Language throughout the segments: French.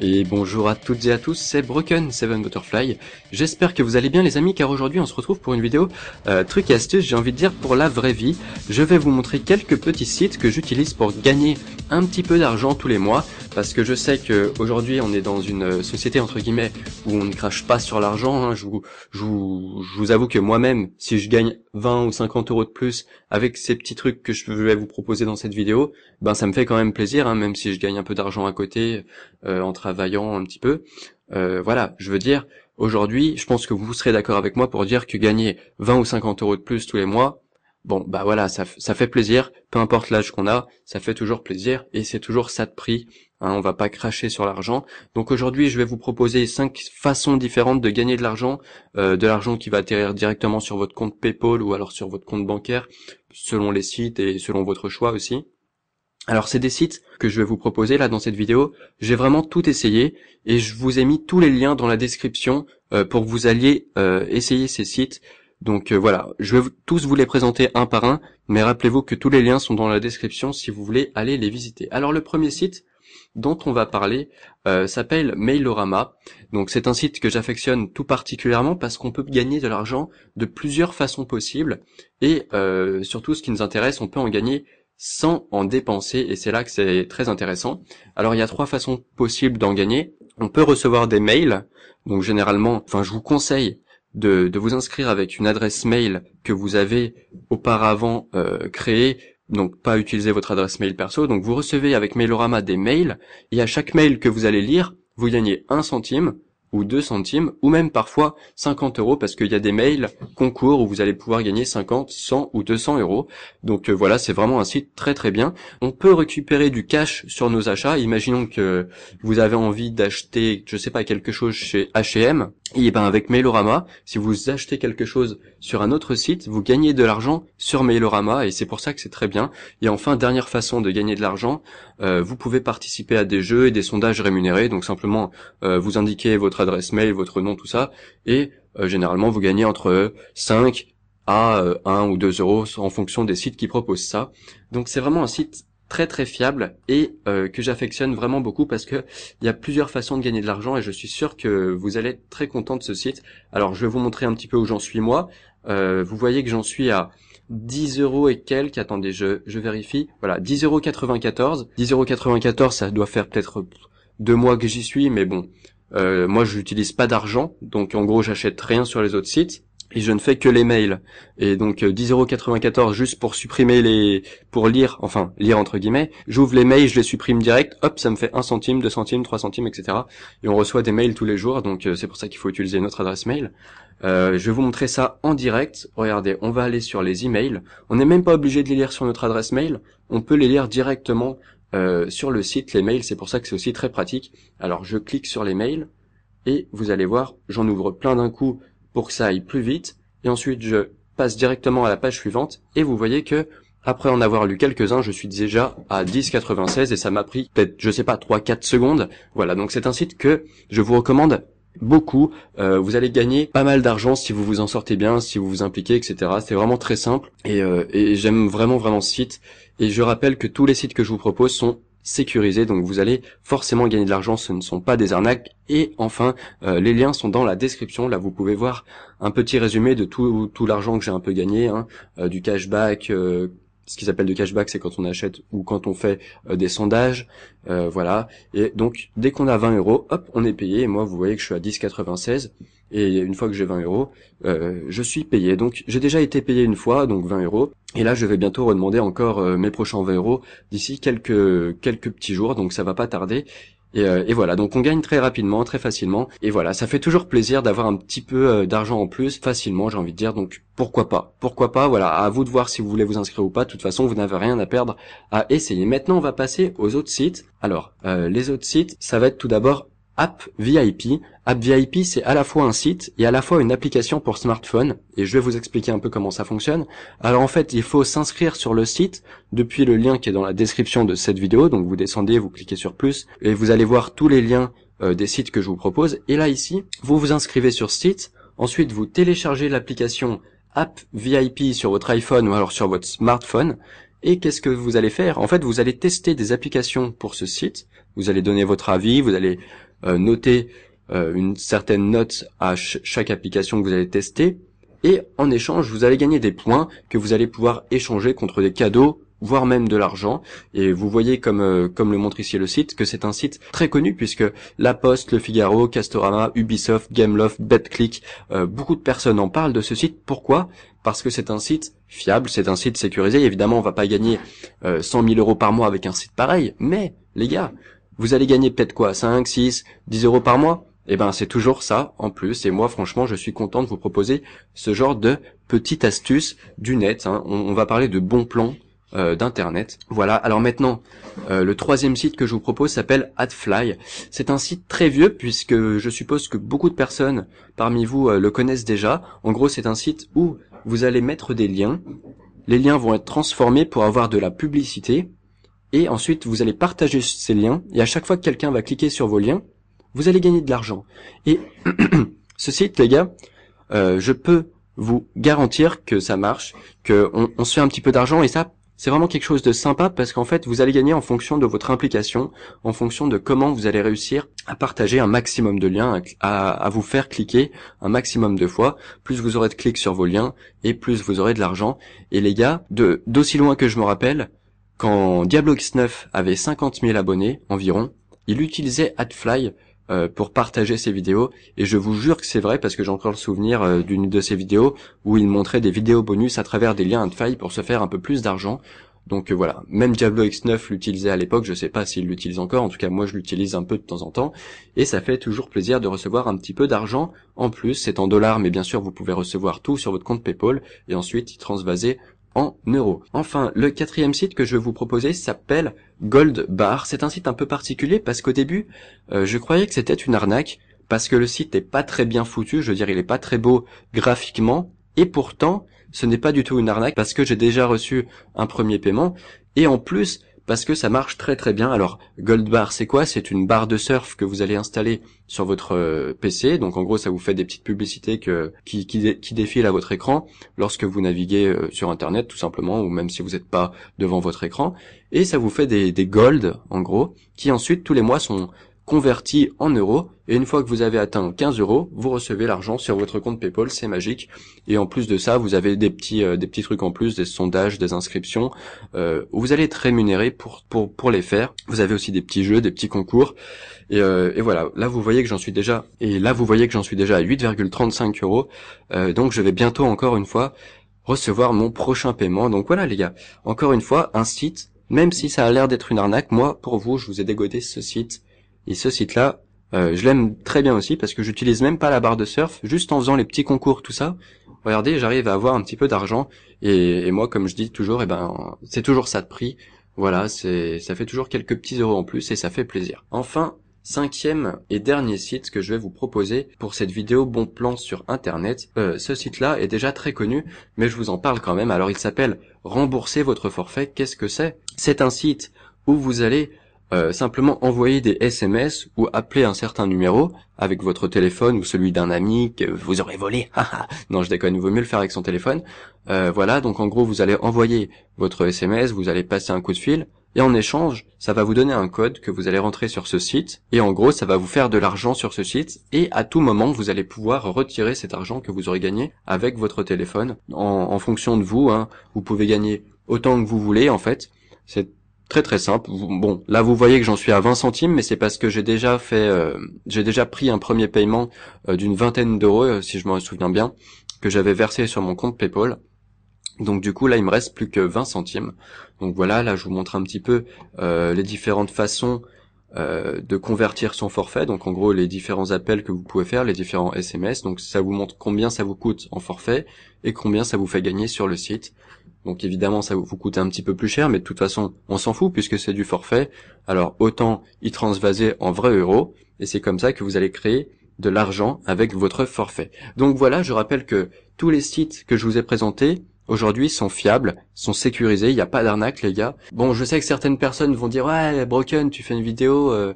Et bonjour à toutes et à tous, c'est Broken Seven Butterfly. J'espère que vous allez bien les amis car aujourd'hui on se retrouve pour une vidéo euh, truc et astuce, j'ai envie de dire pour la vraie vie. Je vais vous montrer quelques petits sites que j'utilise pour gagner un petit peu d'argent tous les mois parce que je sais qu'aujourd'hui on est dans une euh, société entre guillemets où on ne crache pas sur l'argent. Hein. Je, vous, avoue que moi-même, si je gagne 20 ou 50 euros de plus avec ces petits trucs que je vais vous proposer dans cette vidéo, ben ça me fait quand même plaisir, hein, même si je gagne un peu d'argent à côté euh, en travaillant un petit peu. Euh, voilà, je veux dire, aujourd'hui, je pense que vous serez d'accord avec moi pour dire que gagner 20 ou 50 euros de plus tous les mois, bon bah voilà, ça, ça fait plaisir, peu importe l'âge qu'on a, ça fait toujours plaisir et c'est toujours ça de prix Hein, on va pas cracher sur l'argent. Donc aujourd'hui, je vais vous proposer cinq façons différentes de gagner de l'argent, euh, de l'argent qui va atterrir directement sur votre compte PayPal ou alors sur votre compte bancaire, selon les sites et selon votre choix aussi. Alors c'est des sites que je vais vous proposer là dans cette vidéo. J'ai vraiment tout essayé et je vous ai mis tous les liens dans la description euh, pour que vous alliez euh, essayer ces sites. Donc voilà, je vais tous vous les présenter un par un, mais rappelez-vous que tous les liens sont dans la description si vous voulez aller les visiter. Alors le premier site, dont on va parler euh, s'appelle Mailorama. Donc c'est un site que j'affectionne tout particulièrement parce qu'on peut gagner de l'argent de plusieurs façons possibles et euh, surtout ce qui nous intéresse, on peut en gagner sans en dépenser et c'est là que c'est très intéressant. Alors il y a trois façons possibles d'en gagner. On peut recevoir des mails, donc généralement, enfin je vous conseille de, de vous inscrire avec une adresse mail que vous avez auparavant euh, créée donc pas utiliser votre adresse mail perso. Donc vous recevez avec Mailorama des mails et à chaque mail que vous allez lire, vous gagnez un centime ou deux centimes, ou même parfois 50 euros, parce qu'il y a des mails concours où vous allez pouvoir gagner 50, 100 ou 200 euros. Donc euh, voilà, c'est vraiment un site très très bien. On peut récupérer du cash sur nos achats. Imaginons que vous avez envie d'acheter, je sais pas, quelque chose chez H&M. Et eh ben avec Mailorama, si vous achetez quelque chose sur un autre site, vous gagnez de l'argent sur Mailorama et c'est pour ça que c'est très bien. Et enfin, dernière façon de gagner de l'argent, euh, vous pouvez participer à des jeux et des sondages rémunérés. Donc simplement, euh, vous indiquez votre adresse mail, votre nom, tout ça, et euh, généralement vous gagnez entre 5 à 1 ou 2 euros en fonction des sites qui proposent ça. Donc c'est vraiment un site très très fiable et euh, que j'affectionne vraiment beaucoup parce que il y a plusieurs façons de gagner de l'argent et je suis sûr que vous allez être très content de ce site. Alors je vais vous montrer un petit peu où j'en suis moi. Euh, vous voyez que j'en suis à 10 euros et quelques. Attendez, je, je vérifie. Voilà, 10 euros 94. 10 euros 94, ça doit faire peut-être deux mois que j'y suis, mais bon. Euh, moi, je n'utilise pas d'argent, donc en gros, j'achète rien sur les autres sites et je ne fais que les mails. Et donc 10,94€ euh, juste pour supprimer les, pour lire, enfin lire entre guillemets. J'ouvre les mails, je les supprime direct. Hop, ça me fait 1 centime, 2 centimes, 3 centimes, etc. Et on reçoit des mails tous les jours, donc euh, c'est pour ça qu'il faut utiliser notre adresse mail. Euh, je vais vous montrer ça en direct. Regardez, on va aller sur les emails. On n'est même pas obligé de les lire sur notre adresse mail. On peut les lire directement sur le site, les mails. C'est pour ça que c'est aussi très pratique. Alors je clique sur les mails et vous allez voir, j'en ouvre plein d'un coup pour que ça aille plus vite, et ensuite je passe directement à la page suivante, et vous voyez que, après en avoir lu quelques-uns, je suis déjà à 10,96 et ça m'a pris peut-être, je sais pas, 3-4 secondes. Voilà, donc c'est un site que je vous recommande beaucoup. Euh, vous allez gagner pas mal d'argent si vous vous en sortez bien, si vous vous impliquez, etc. C'est vraiment très simple et, euh, et j'aime vraiment vraiment ce site. Et je rappelle que tous les sites que je vous propose sont sécurisé. Donc vous allez forcément gagner de l'argent, ce ne sont pas des arnaques. Et enfin, euh, les liens sont dans la description. Là, vous pouvez voir un petit résumé de tout, tout l'argent que j'ai un peu gagné, hein. euh, du cashback. Euh, ce qui s'appelle de cashback, c'est quand on achète ou quand on fait euh, des sondages, euh, voilà. Et donc dès qu'on a 20 euros, hop, on est payé. Et moi, vous voyez que je suis à 10,96. Et une fois que j'ai 20 euros, euh, je suis payé. Donc j'ai déjà été payé une fois, donc 20 euros. Et là, je vais bientôt redemander encore mes prochains 20 euros d'ici quelques quelques petits jours. Donc ça va pas tarder. Euh, et, voilà, donc on gagne très rapidement, très facilement. Et voilà, ça fait toujours plaisir d'avoir un petit peu euh, d'argent en plus, facilement, j'ai envie de dire. Donc pourquoi pas Pourquoi pas Voilà, à vous de voir si vous voulez vous inscrire ou pas. De toute façon, vous n'avez rien à perdre à essayer. Maintenant, on va passer aux autres sites. Alors, euh, les autres sites, ça va être tout d'abord App VIP. App VIP, c'est à la fois un site et à la fois une application pour smartphone. Et je vais vous expliquer un peu comment ça fonctionne. Alors en fait, il faut s'inscrire sur le site depuis le lien qui est dans la description de cette vidéo. Donc vous descendez, vous cliquez sur plus et vous allez voir tous les liens euh, des sites que je vous propose. Et là ici, vous vous inscrivez sur site. Ensuite, vous téléchargez l'application App VIP sur votre iPhone ou alors sur votre smartphone. Et qu'est-ce que vous allez faire En fait, vous allez tester des applications pour ce site. Vous allez donner votre avis, vous allez euh, noter euh, une certaine note à chaque application que vous allez tester. Et en échange, vous allez gagner des points que vous allez pouvoir échanger contre des cadeaux voire même de l'argent. Et vous voyez, comme, euh, comme le montre ici le site, que c'est un site très connu puisque La Poste, Le Figaro, Castorama, Ubisoft, Gameloft, BetClick, beaucoup de personnes en parlent de ce site. Pourquoi Parce que c'est un site fiable, c'est un site sécurisé. Évidemment, on va pas gagner 100 000 euros par mois avec un site pareil, mais les gars, vous allez gagner peut-être quoi 5, 6, 10 euros par mois Eh ben c'est toujours ça en plus. Et moi franchement je suis content de vous proposer ce genre de petite astuce du net. Hein. On, va parler de bons plans euh, d'internet. Voilà. Alors maintenant euh, le troisième site que je vous propose s'appelle AdFly. C'est un site très vieux puisque je suppose que beaucoup de personnes parmi vous euh, le connaissent déjà. En gros c'est un site où vous allez mettre des liens. Les liens vont être transformés pour avoir de la publicité et ensuite, vous allez partager ces liens. Et à chaque fois que quelqu'un va cliquer sur vos liens, vous allez gagner de l'argent. Et ce site, les gars, euh, je peux vous garantir que ça marche, qu'on on, se fait un petit peu d'argent. Et ça, c'est vraiment quelque chose de sympa parce qu'en fait, vous allez gagner en fonction de votre implication, en fonction de comment vous allez réussir à partager un maximum de liens, à, vous faire cliquer un maximum de fois. Plus vous aurez de clics sur vos liens et plus vous aurez de l'argent. Et les gars, d'aussi loin que je me rappelle, quand Diablo X9 avait 50 000 abonnés environ, il utilisait AdFly euh, pour partager ses vidéos et je vous jure que c'est vrai parce que j'ai encore le souvenir euh, d'une de ses vidéos où il montrait des vidéos bonus à travers des liens AdFly pour se faire un peu plus d'argent. Donc euh, voilà, même Diablo X9 l'utilisait à l'époque, je ne sais pas s'il l'utilise encore, en tout cas moi je l'utilise un peu de temps en temps, et ça fait toujours plaisir de recevoir un petit peu d'argent en plus, c'est en dollars, mais bien sûr vous pouvez recevoir tout sur votre compte Paypal, et ensuite y transvaser Enfin, le quatrième site que je vais vous proposer s'appelle Gold Bar. C'est un site un peu particulier parce qu'au début, euh, je croyais que c'était une arnaque parce que le site n'est pas très bien foutu, je veux dire, il n'est pas très beau graphiquement et pourtant, ce n'est pas du tout une arnaque parce que j'ai déjà reçu un premier paiement et en plus, parce que ça marche très très bien. Alors Gold Bar, c'est quoi C'est une barre de surf que vous allez installer sur votre euh, PC. Donc en gros, ça vous fait des petites publicités qui, qui, qui défilent à votre écran lorsque vous naviguez euh, sur Internet, tout simplement, ou même si vous n'êtes pas devant votre écran. Et ça vous fait des, des golds, en gros, qui ensuite tous les mois sont, converti en euros. Et une fois que vous avez atteint 15 euros, vous recevez l'argent sur votre compte PayPal, c'est magique. Et en plus de ça, vous avez des petits, euh, des petits trucs en plus, des sondages, des inscriptions. Euh, où vous allez être rémunéré pour, pour, pour les faire. Vous avez aussi des petits jeux, des petits concours. Et, euh, et voilà, là vous voyez que j'en suis déjà. Et là vous voyez que j'en suis déjà à 8,35 euros. Donc je vais bientôt encore une fois recevoir mon prochain paiement. Donc voilà les gars, encore une fois, un site, même si ça a l'air d'être une arnaque, moi pour vous, je vous ai dégoté ce site et ce site-là, euh, je l'aime très bien aussi parce que j'utilise même pas la barre de surf, juste en faisant les petits concours, tout ça. Regardez, j'arrive à avoir un petit peu d'argent et, moi, comme je dis toujours, eh ben c'est toujours ça de prix. Voilà, c'est ça fait toujours quelques petits euros en plus et ça fait plaisir. Enfin, cinquième et dernier site que je vais vous proposer pour cette vidéo bon plan sur internet. Euh, ce site-là est déjà très connu, mais je vous en parle quand même. Alors il s'appelle Rembourser votre forfait. Qu'est-ce que c'est C'est un site où vous allez euh, simplement envoyer des SMS ou appeler un certain numéro avec votre téléphone ou celui d'un ami que vous aurez volé. non, je déconne, il vaut mieux le faire avec son téléphone. Euh, voilà, donc en gros, vous allez envoyer votre SMS, vous allez passer un coup de fil, et en échange, ça va vous donner un code que vous allez rentrer sur ce site, et en gros, ça va vous faire de l'argent sur ce site, et à tout moment, vous allez pouvoir retirer cet argent que vous aurez gagné avec votre téléphone, en, fonction de vous, hein, vous pouvez gagner autant que vous voulez, en fait, c'est très très simple. Bon, là vous voyez que j'en suis à 20 centimes, mais c'est parce que j'ai déjà fait, euh, j'ai déjà pris un premier paiement euh, d'une vingtaine d'euros, euh, si je m'en souviens bien, que j'avais versé sur mon compte PayPal. Donc du coup là il me reste plus que 20 centimes. Donc voilà, là je vous montre un petit peu les différentes façons de convertir son forfait. Donc en gros les différents appels que vous pouvez faire, les différents SMS. Donc ça vous montre combien ça vous coûte en forfait et combien ça vous fait gagner sur le site. Donc évidemment, ça vous coûte un petit peu plus cher, mais de toute façon, on s'en fout puisque c'est du forfait. Alors autant y transvaser en vrai euros, et c'est comme ça que vous allez créer de l'argent avec votre forfait. Donc voilà, je rappelle que tous les sites que je vous ai présentés aujourd'hui sont fiables, sont sécurisés, il n'y a pas d'arnaque les gars. Bon, je sais que certaines personnes vont dire ouais, Broken, tu fais une vidéo, euh,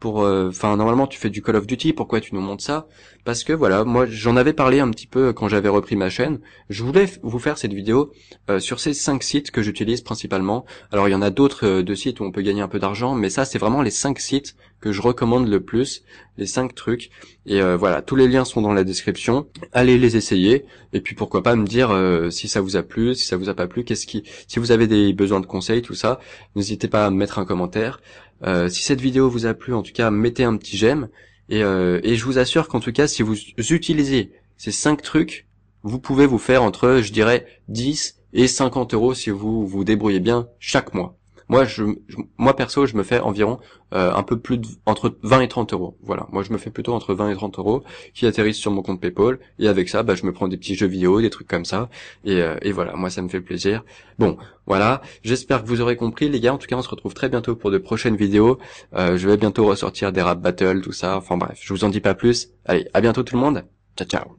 pour euh, enfin normalement tu fais du Call of Duty pourquoi tu nous montres ça parce que voilà moi j'en avais parlé un petit peu quand j'avais repris ma chaîne je voulais vous faire cette vidéo euh, sur ces cinq sites que j'utilise principalement alors il y en a d'autres euh, de sites où on peut gagner un peu d'argent mais ça c'est vraiment les cinq sites que je recommande le plus les cinq trucs et voilà tous les liens sont dans la description allez les essayer et puis pourquoi pas me dire si ça vous a plu si ça vous a pas plu qu'est-ce qui si vous avez des besoins de conseils tout ça n'hésitez pas à me mettre un commentaire euh, si cette vidéo vous a plu, en tout cas, mettez un petit j'aime. Et, euh, et je vous assure qu'en tout cas, si vous utilisez ces cinq trucs, vous pouvez vous faire entre, je dirais, 10 et 50 euros si vous vous débrouillez bien chaque mois. Moi, je, moi perso, je me fais environ euh, un peu plus de, entre 20 et 30 euros. Voilà, moi je me fais plutôt entre 20 et 30 euros qui atterrissent sur mon compte PayPal et avec ça, bah, je me prends des petits jeux vidéo, des trucs comme ça euh, et, voilà, moi ça me fait plaisir. Bon, voilà, j'espère que vous aurez compris les gars. En tout cas, on se retrouve très bientôt pour de prochaines vidéos. Euh, je vais bientôt ressortir des rap battles, tout ça. Enfin bref, je vous en dis pas plus. Allez, à bientôt tout le monde. Ciao ciao.